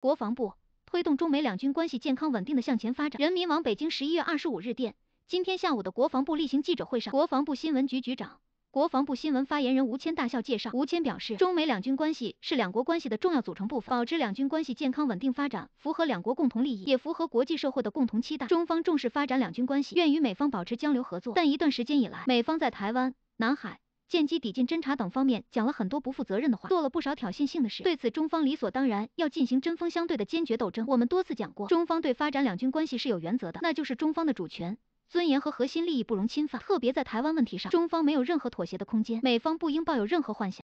国防部推动中美两军关系健康稳定的向前发展。人民网北京十一月二十五日电，今天下午的国防部例行记者会上，国防部新闻局局长、国防部新闻发言人吴谦大校介绍，吴谦表示，中美两军关系是两国关系的重要组成部分，保持两军关系健康稳定发展，符合两国共同利益，也符合国际社会的共同期待。中方重视发展两军关系，愿与美方保持交流合作，但一段时间以来，美方在台湾、南海。见机抵近侦查等方面讲了很多不负责任的话，做了不少挑衅性的事。对此，中方理所当然要进行针锋相对的坚决斗争。我们多次讲过，中方对发展两军关系是有原则的，那就是中方的主权、尊严和核心利益不容侵犯，特别在台湾问题上，中方没有任何妥协的空间。美方不应抱有任何幻想。